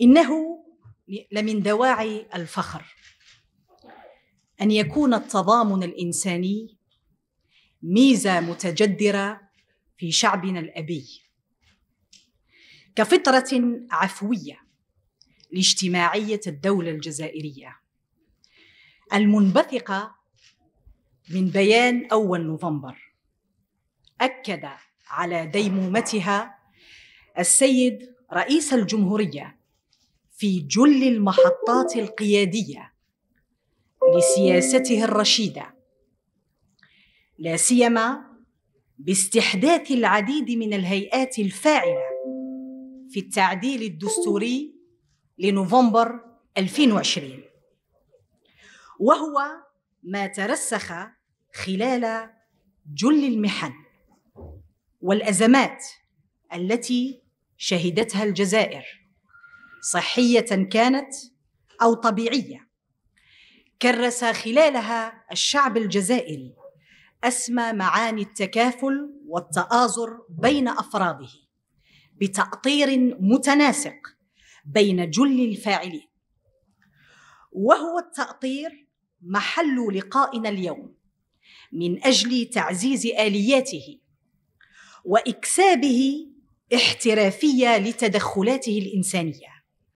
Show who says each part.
Speaker 1: انه لمن دواعي الفخر ان يكون التضامن الانساني ميزه متجدره في شعبنا الابي كفطره عفويه لاجتماعيه الدوله الجزائريه المنبثقه من بيان اول نوفمبر اكد على ديمومتها السيد رئيس الجمهوريه في جل المحطات القياديه لسياسته الرشيده لا سيما باستحداث العديد من الهيئات الفاعله في التعديل الدستوري لنوفمبر 2020 وهو ما ترسخ خلال جل المحن والازمات التي شهدتها الجزائر صحيه كانت او طبيعيه كرس خلالها الشعب الجزائري اسمى معاني التكافل والتآزر بين افراده بتأطير متناسق بين جل الفاعلين وهو التأطير محل لقائنا اليوم من اجل تعزيز الياته واكسابه احترافيه لتدخلاته الانسانيه